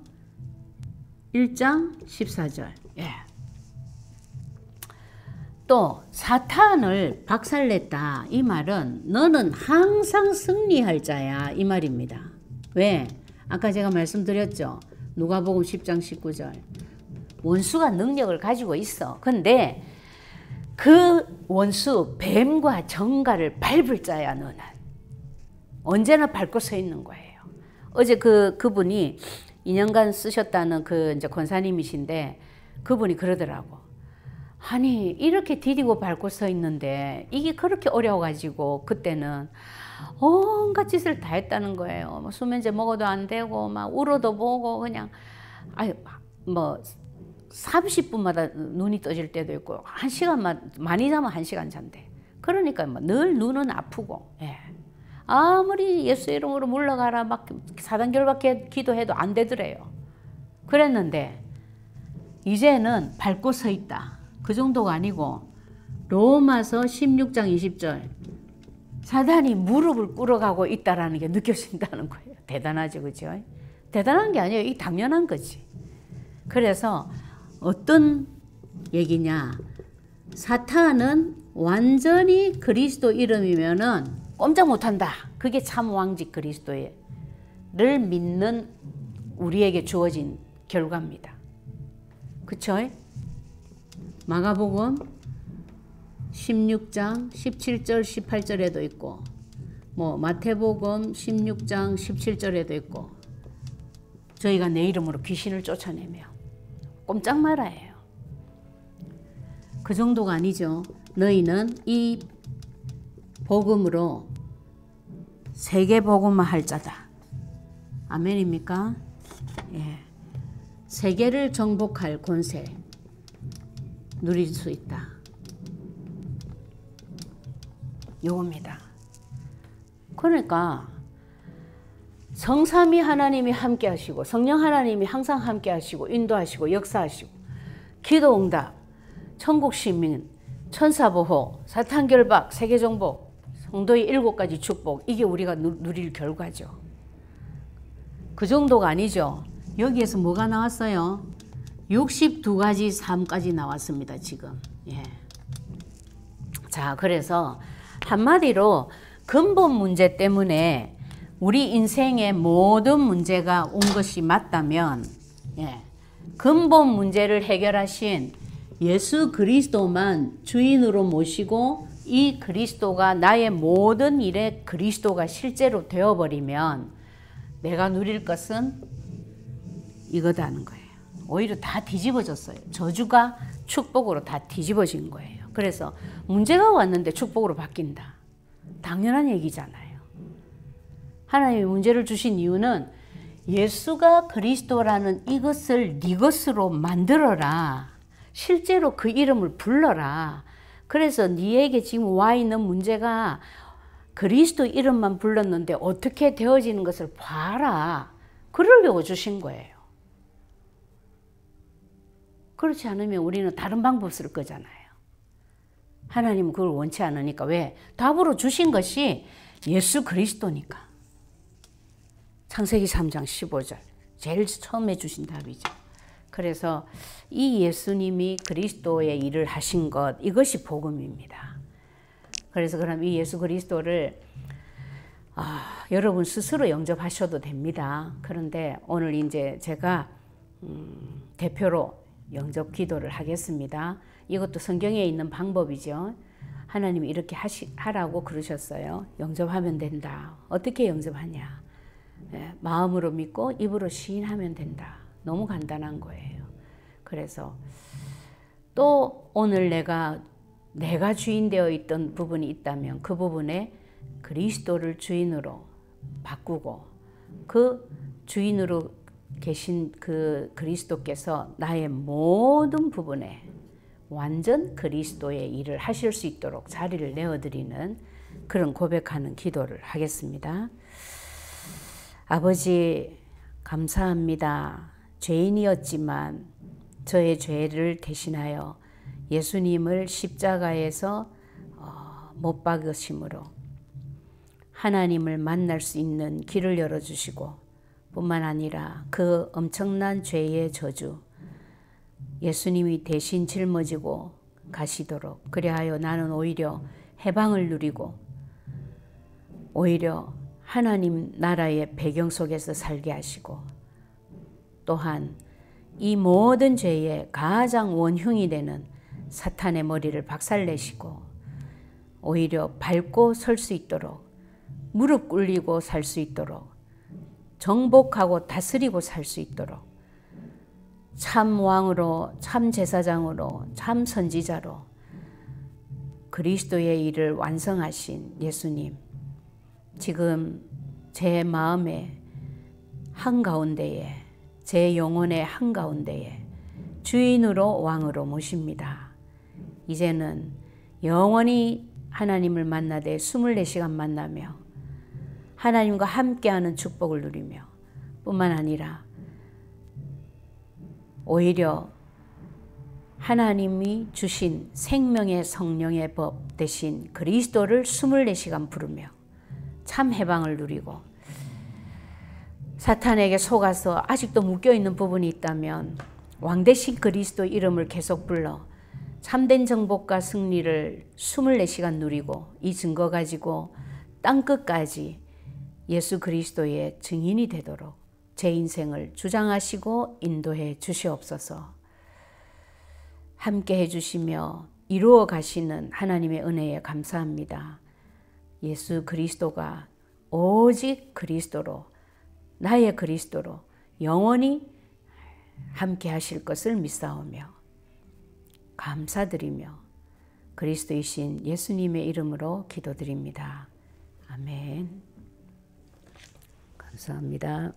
1장 14절. 예. 또 사탄을 박살냈다 이 말은 너는 항상 승리할 자야 이 말입니다. 왜? 아까 제가 말씀드렸죠. 누가복음 10장 19절. 원수가 능력을 가지고 있어. 근데 그 원수 뱀과 정갈을 밟을 자야 너는. 언제나 밟고 서 있는 거예요. 어제 그 그분이 2년간 쓰셨다는 그 이제 권사님이신데 그분이 그러더라고. 아니 이렇게 디디고 밟고 서 있는데 이게 그렇게 어려워가지고 그때는 온갖 짓을 다 했다는 거예요. 뭐 수면제 먹어도 안 되고 막 울어도 보고 그냥 아유 뭐 30분마다 눈이 떠질 때도 있고 한 시간만 많이 자면 한 시간 잔대. 그러니까 뭐 늘 눈은 아프고 예. 아무리 예수 이름으로 물러가라 막 사단결밖에 기도해도 안 되더래요. 그랬는데 이제는 밟고 서 있다. 그 정도가 아니고 로마서 16장 20절 사단이 무릎을 꿇어가고 있다라는 게 느껴진다는 거예요. 대단하죠, 그죠? 대단한 게 아니에요. 이 당연한 거지. 그래서 어떤 얘기냐? 사탄은 완전히 그리스도 이름이면은 꼼짝 못한다. 그게 참 왕직 그리스도를 믿는 우리에게 주어진 결과입니다. 그쵸? 마가복음 16장 17절 18절에도 있고 뭐 마태복음 16장 17절에도 있고 저희가 내 이름으로 귀신을 쫓아내며 꼼짝 말아예요. 그 정도가 아니죠. 너희는 이 복음으로 세계 복음만 할 자다. 아멘입니까? 예. 세계를 정복할 권세, 누릴 수 있다. 요겁니다. 그러니까 성삼위 하나님이 함께 하시고 성령 하나님이 항상 함께 하시고 인도하시고 역사하시고 기도 응답, 천국 시민, 천사 보호, 사탄 결박, 세계 정복, 성도의 일곱 가지 축복 이게 우리가 누릴 결과죠. 그 정도가 아니죠. 여기에서 뭐가 나왔어요? 62가지 삶까지 나왔습니다. 지금. 예. 자, 그래서 한마디로 근본 문제 때문에 우리 인생의 모든 문제가 온 것이 맞다면 예. 근본 문제를 해결하신 예수 그리스도만 주인으로 모시고 이 그리스도가 나의 모든 일에 그리스도가 실제로 되어버리면 내가 누릴 것은 이거다는 거예요. 오히려 다 뒤집어졌어요. 저주가 축복으로 다 뒤집어진 거예요. 그래서 문제가 왔는데 축복으로 바뀐다. 당연한 얘기잖아요. 하나님이 문제를 주신 이유는 예수가 그리스도라는 이것을 네 것으로 만들어라. 실제로 그 이름을 불러라. 그래서 네에게 지금 와 있는 문제가 그리스도 이름만 불렀는데 어떻게 되어지는 것을 봐라. 그러려고 주신 거예요. 그렇지 않으면 우리는 다른 방법 쓸 거잖아요. 하나님은 그걸 원치 않으니까 왜? 답으로 주신 것이 예수 그리스도니까. 창세기 3장 15절. 제일 처음에 주신 답이죠. 그래서 이 예수님이 그리스도의 일을 하신 것, 이것이 복음입니다. 그래서 그럼 이 예수 그리스도를 아, 여러분 스스로 영접하셔도 됩니다. 그런데 오늘 이제 제가 음, 대표로 영접 기도를 하겠습니다. 이것도 성경에 있는 방법이죠. 하나님 이렇게 하시, 하라고 그러셨어요. 영접하면 된다. 어떻게 영접하냐? 예, 마음으로 믿고 입으로 시인하면 된다. 너무 간단한 거예요. 그래서 또 오늘 내가 내가 주인 되어 있던 부분이 있다면 그 부분에 그리스도를 주인으로 바꾸고 그 주인으로 계신 그 그리스도께서 나의 모든 부분에 완전 그리스도의 일을 하실 수 있도록 자리를 내어드리는 그런 고백하는 기도를 하겠습니다. 아버지, 감사합니다. 죄인이었지만 저의 죄를 대신하여 예수님을 십자가에서 어, 못 박으심으로 하나님을 만날 수 있는 길을 열어주시고 뿐만 아니라 그 엄청난 죄의 저주 예수님이 대신 짊어지고 가시도록 그리하여 나는 오히려 해방을 누리고 오히려 하나님 나라의 배경 속에서 살게 하시고 또한 이 모든 죄의 가장 원흉이 되는 사탄의 머리를 박살내시고 오히려 밟고 설 수 있도록 무릎 꿇리고 살 수 있도록 정복하고 다스리고 살 수 있도록 참 왕으로 참 제사장으로 참 선지자로 그리스도의 일을 완성하신 예수님 지금 제 마음의 한가운데에 제 영혼의 한가운데에 주인으로 왕으로 모십니다. 이제는 영원히 하나님을 만나되 24시간 만나며 하나님과 함께하는 축복을 누리며 뿐만 아니라 오히려 하나님이 주신 생명의 성령의 법 대신 그리스도를 24시간 부르며 참 해방을 누리고 사탄에게 속아서 아직도 묶여있는 부분이 있다면 왕대신 그리스도 이름을 계속 불러 참된 정복과 승리를 24시간 누리고 이 증거 가지고 땅끝까지 예수 그리스도의 증인이 되도록 제 인생을 주장하시고 인도해 주시옵소서. 함께 해주시며 이루어 가시는 하나님의 은혜에 감사합니다. 예수 그리스도가 오직 그리스도로 나의 그리스도로 영원히 함께 하실 것을 믿사오며 감사드리며 그리스도이신 예수님의 이름으로 기도드립니다. 아멘. 감사합니다.